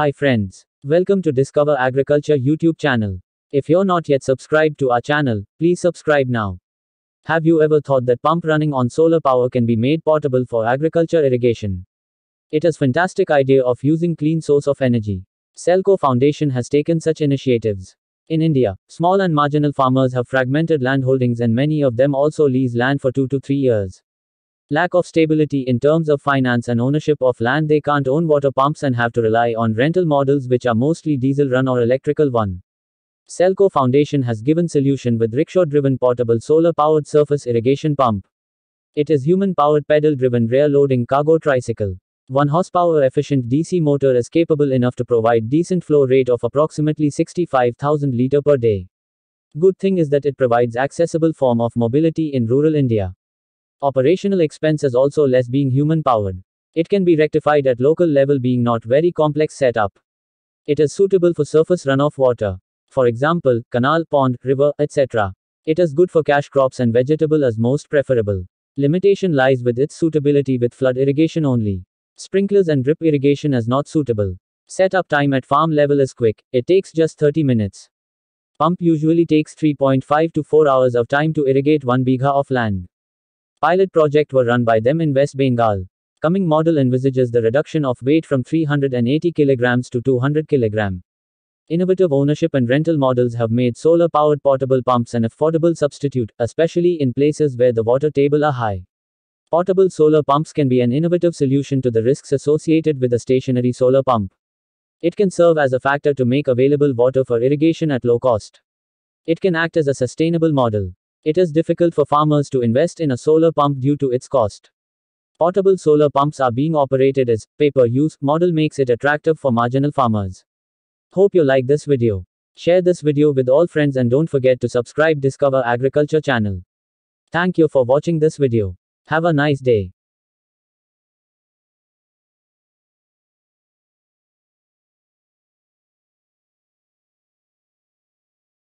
Hi friends. Welcome to Discover Agriculture YouTube channel. If you're not yet subscribed to our channel, please subscribe now. Have you ever thought that pump running on solar power can be made portable for agriculture irrigation? It is fantastic idea of using clean source of energy. Selco Foundation has taken such initiatives. In India, small and marginal farmers have fragmented landholdings and many of them also lease land for 2 to 3 years. Lack of stability in terms of finance and ownership of land they can't own water pumps and have to rely on rental models which are mostly diesel run or electrical one. Selco Foundation has given solution with rickshaw driven portable solar powered surface irrigation pump. It is human powered pedal driven rear loading cargo tricycle. 1 horsepower efficient DC motor is capable enough to provide decent flow rate of approximately 65,000 liter per day. Good thing is that it provides accessible form of mobility in rural India. Operational expenses also less being human powered. It can be rectified at local level being not very complex setup. It is suitable for surface runoff water. For example, canal, pond, river, etc. It is good for cash crops and vegetable as most preferable. Limitation lies with its suitability with flood irrigation only. Sprinklers and drip irrigation is not suitable. Setup time at farm level is quick, it takes just 30 minutes. Pump usually takes 3.5 to 4 hours of time to irrigate 1 biga of land. Pilot project were run by them in West Bengal. Coming model envisages the reduction of weight from 380 kilograms to 200 kilogram. Innovative ownership and rental models have made solar powered portable pumps an affordable substitute, especially in places where the water table are high. Portable solar pumps can be an innovative solution to the risks associated with a stationary solar pump. It can serve as a factor to make available water for irrigation at low cost. It can act as a sustainable model. It is difficult for farmers to invest in a solar pump due to its cost. Portable solar pumps are being operated as paper use model makes it attractive for marginal farmers. Hope you like this video. Share this video with all friends and don't forget to subscribe Discover Agriculture channel. Thank you for watching this video. Have a nice day.